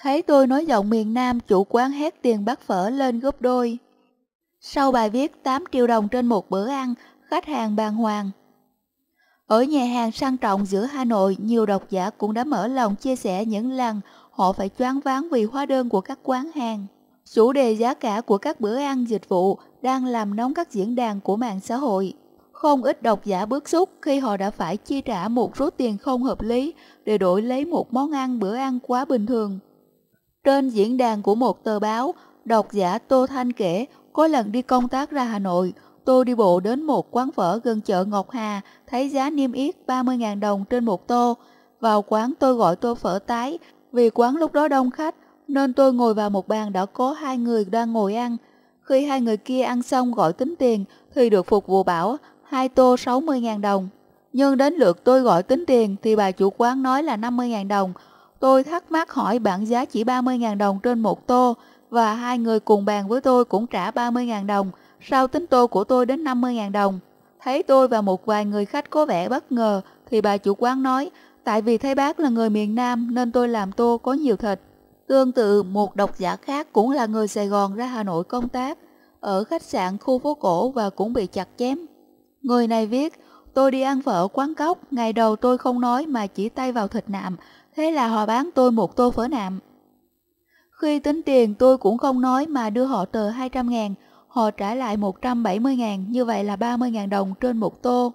Thấy tôi nói giọng miền Nam chủ quán hét tiền bát phở lên gấp đôi. Sau bài viết 8 triệu đồng trên một bữa ăn, khách hàng bàng hoàng. Ở nhà hàng sang trọng giữa Hà Nội, nhiều độc giả cũng đã mở lòng chia sẻ những lần họ phải choáng váng vì hóa đơn của các quán hàng. Chủ đề giá cả của các bữa ăn dịch vụ đang làm nóng các diễn đàn của mạng xã hội. Không ít độc giả bức xúc khi họ đã phải chi trả một số tiền không hợp lý để đổi lấy một món ăn bữa ăn quá bình thường. Trên diễn đàn của một tờ báo, độc giả Tô Thanh kể có lần đi công tác ra Hà Nội, tôi đi bộ đến một quán phở gần chợ Ngọc Hà, thấy giá niêm yết 30.000 đồng trên một tô. Vào quán tôi gọi tô phở tái, vì quán lúc đó đông khách, nên tôi ngồi vào một bàn đã có hai người đang ngồi ăn. Khi hai người kia ăn xong gọi tính tiền, thì được phục vụ bảo hai tô 60.000 đồng. Nhưng đến lượt tôi gọi tính tiền thì bà chủ quán nói là 50.000 đồng, Tôi thắc mắc hỏi bạn giá chỉ 30.000 đồng trên một tô và hai người cùng bàn với tôi cũng trả 30.000 đồng, sau tính tô của tôi đến 50.000 đồng. Thấy tôi và một vài người khách có vẻ bất ngờ thì bà chủ quán nói, tại vì thấy bác là người miền Nam nên tôi làm tô có nhiều thịt. Tương tự một độc giả khác cũng là người Sài Gòn ra Hà Nội công tác, ở khách sạn khu phố cổ và cũng bị chặt chém. Người này viết, tôi đi ăn phở quán cóc, ngày đầu tôi không nói mà chỉ tay vào thịt nạm, thế là họ bán tôi một tô phở nạm. Khi tính tiền tôi cũng không nói mà đưa họ tờ 200 ngàn, họ trả lại 170 ngàn, như vậy là 30 ngàn đồng trên một tô.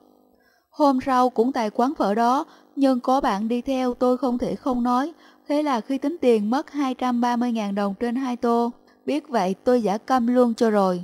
Hôm sau cũng tại quán phở đó, nhưng có bạn đi theo tôi không thể không nói, thế là khi tính tiền mất 230 ngàn đồng trên hai tô. Biết vậy tôi giả câm luôn cho rồi.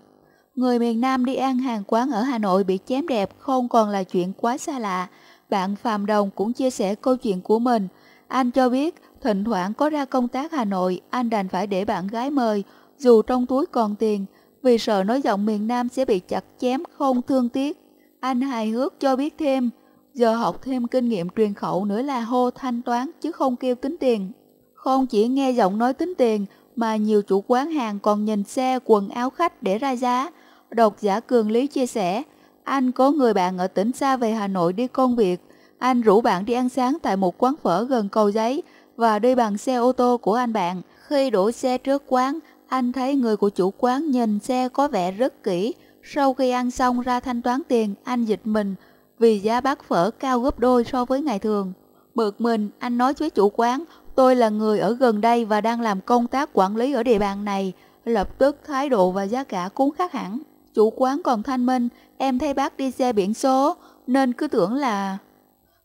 Người miền Nam đi ăn hàng quán ở Hà Nội bị chém đẹp không còn là chuyện quá xa lạ. Bạn Phạm Đồng cũng chia sẻ câu chuyện của mình, anh cho biết, thỉnh thoảng có ra công tác Hà Nội, anh đành phải để bạn gái mời, dù trong túi còn tiền, vì sợ nói giọng miền Nam sẽ bị chặt chém không thương tiếc. Anh hài hước cho biết thêm, giờ học thêm kinh nghiệm truyền khẩu nữa là hô thanh toán chứ không kêu tính tiền. Không chỉ nghe giọng nói tính tiền, mà nhiều chủ quán hàng còn nhìn xe quần áo khách để ra giá. Độc giả Cường Lý chia sẻ, anh có người bạn ở tỉnh xa về Hà Nội đi công việc, anh rủ bạn đi ăn sáng tại một quán phở gần cầu giấy và đi bằng xe ô tô của anh bạn. Khi đổ xe trước quán, anh thấy người của chủ quán nhìn xe có vẻ rất kỹ. Sau khi ăn xong ra thanh toán tiền, anh dịch mình vì giá bát phở cao gấp đôi so với ngày thường. Bực mình, anh nói với chủ quán, tôi là người ở gần đây và đang làm công tác quản lý ở địa bàn này. Lập tức thái độ và giá cả cuốn khác hẳn. Chủ quán còn thanh minh, em thấy bác đi xe biển số, nên cứ tưởng là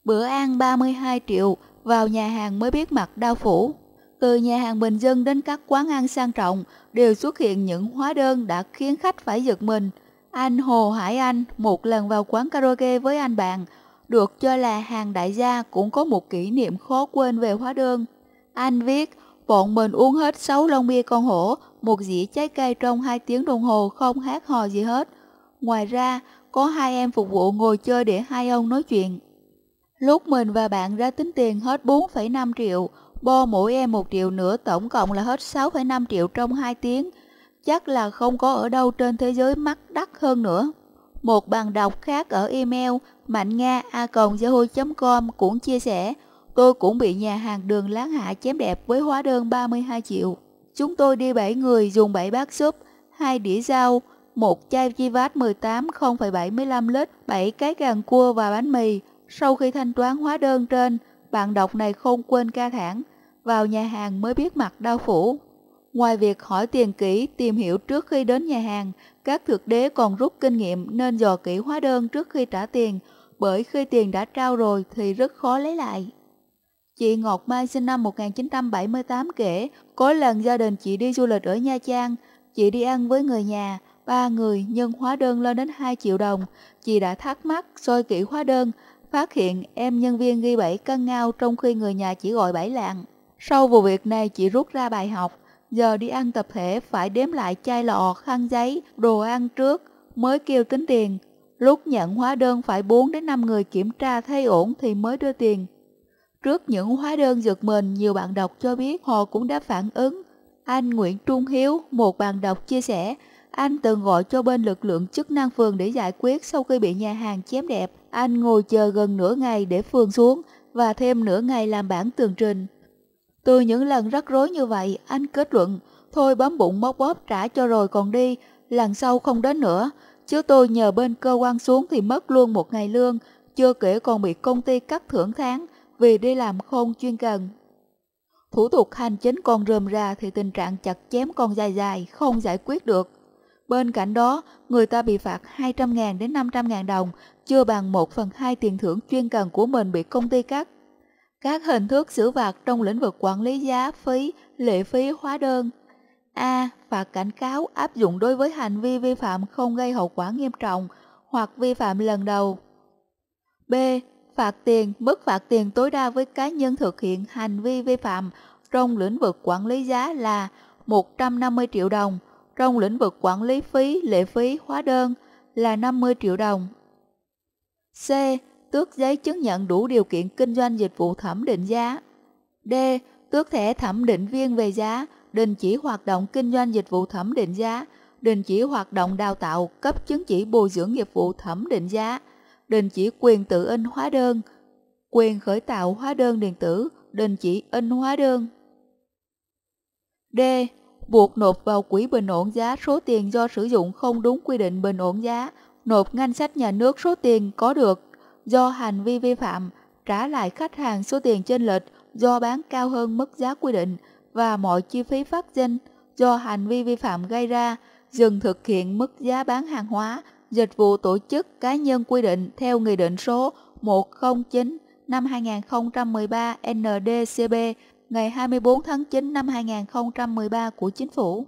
Bữa ăn 32 triệu, vào nhà hàng mới biết mặt đau phủ. Từ nhà hàng bình dân đến các quán ăn sang trọng đều xuất hiện những hóa đơn đã khiến khách phải giật mình. Anh Hồ Hải Anh một lần vào quán karaoke với anh bạn, được cho là hàng đại gia cũng có một kỷ niệm khó quên về hóa đơn. Anh viết, bọn mình uống hết 6 lon bia con hổ, một dĩa trái cây trong 2 tiếng đồng hồ không hát hò gì hết. Ngoài ra, có hai em phục vụ ngồi chơi để hai ông nói chuyện. Lúc mình và bạn ra tính tiền hết 4,5 triệu, bo mỗi em 1 triệu nữa tổng cộng là hết 6,5 triệu trong 2 tiếng. Chắc là không có ở đâu trên thế giới mắc đắt hơn nữa. Một bạn đọc khác ở email mạnh nga a com cũng chia sẻ Tôi cũng bị nhà hàng đường láng hạ chém đẹp với hóa đơn 32 triệu. Chúng tôi đi 7 người dùng 7 bát súp, 2 đĩa rau, một chai chi vát 18 0,75 lít, 7 cái càng cua và bánh mì, sau khi thanh toán hóa đơn trên, bạn đọc này không quên ca thẳng, vào nhà hàng mới biết mặt đau phủ. Ngoài việc hỏi tiền kỹ, tìm hiểu trước khi đến nhà hàng, các thực đế còn rút kinh nghiệm nên dò kỹ hóa đơn trước khi trả tiền, bởi khi tiền đã trao rồi thì rất khó lấy lại. Chị Ngọc Mai sinh năm 1978 kể, có lần gia đình chị đi du lịch ở Nha Trang, chị đi ăn với người nhà, ba người nhưng hóa đơn lên đến 2 triệu đồng. Chị đã thắc mắc, soi kỹ hóa đơn, phát hiện em nhân viên ghi bảy cân ngao trong khi người nhà chỉ gọi bảy lạng. Sau vụ việc này chị rút ra bài học, giờ đi ăn tập thể phải đếm lại chai lọ, khăn giấy, đồ ăn trước mới kêu tính tiền. Lúc nhận hóa đơn phải 4 đến 5 người kiểm tra thấy ổn thì mới đưa tiền. Trước những hóa đơn giật mình, nhiều bạn đọc cho biết họ cũng đã phản ứng. Anh Nguyễn Trung Hiếu, một bạn đọc chia sẻ, anh từng gọi cho bên lực lượng chức năng phường để giải quyết sau khi bị nhà hàng chém đẹp. Anh ngồi chờ gần nửa ngày để phường xuống và thêm nửa ngày làm bản tường trình. Từ những lần rắc rối như vậy, anh kết luận, thôi bấm bụng móc bóp trả cho rồi còn đi, lần sau không đến nữa. Chứ tôi nhờ bên cơ quan xuống thì mất luôn một ngày lương, chưa kể còn bị công ty cắt thưởng tháng vì đi làm không chuyên cần. Thủ tục hành chính còn rườm ra thì tình trạng chặt chém còn dài dài, không giải quyết được. Bên cạnh đó, người ta bị phạt 200.000 đến 500.000 đồng, chưa bằng 1 phần 2 tiền thưởng chuyên cần của mình bị công ty cắt. Các hình thức xử phạt trong lĩnh vực quản lý giá, phí, lệ phí, hóa đơn. A. Phạt cảnh cáo áp dụng đối với hành vi vi phạm không gây hậu quả nghiêm trọng hoặc vi phạm lần đầu. B. Phạt tiền, mức phạt tiền tối đa với cá nhân thực hiện hành vi vi phạm trong lĩnh vực quản lý giá là 150 triệu đồng trong lĩnh vực quản lý phí, lệ phí, hóa đơn là 50 triệu đồng. C. Tước giấy chứng nhận đủ điều kiện kinh doanh dịch vụ thẩm định giá. D. Tước thẻ thẩm định viên về giá, đình chỉ hoạt động kinh doanh dịch vụ thẩm định giá, đình chỉ hoạt động đào tạo, cấp chứng chỉ bồi dưỡng nghiệp vụ thẩm định giá, đình chỉ quyền tự in hóa đơn, quyền khởi tạo hóa đơn điện tử, đình chỉ in hóa đơn. D buộc nộp vào quỹ bình ổn giá số tiền do sử dụng không đúng quy định bình ổn giá, nộp ngân sách nhà nước số tiền có được do hành vi vi phạm, trả lại khách hàng số tiền trên lệch do bán cao hơn mức giá quy định và mọi chi phí phát sinh do hành vi vi phạm gây ra, dừng thực hiện mức giá bán hàng hóa, dịch vụ tổ chức cá nhân quy định theo Nghị định số 109 năm 2013 NDCB ngày 24 tháng 9 năm 2013 của Chính phủ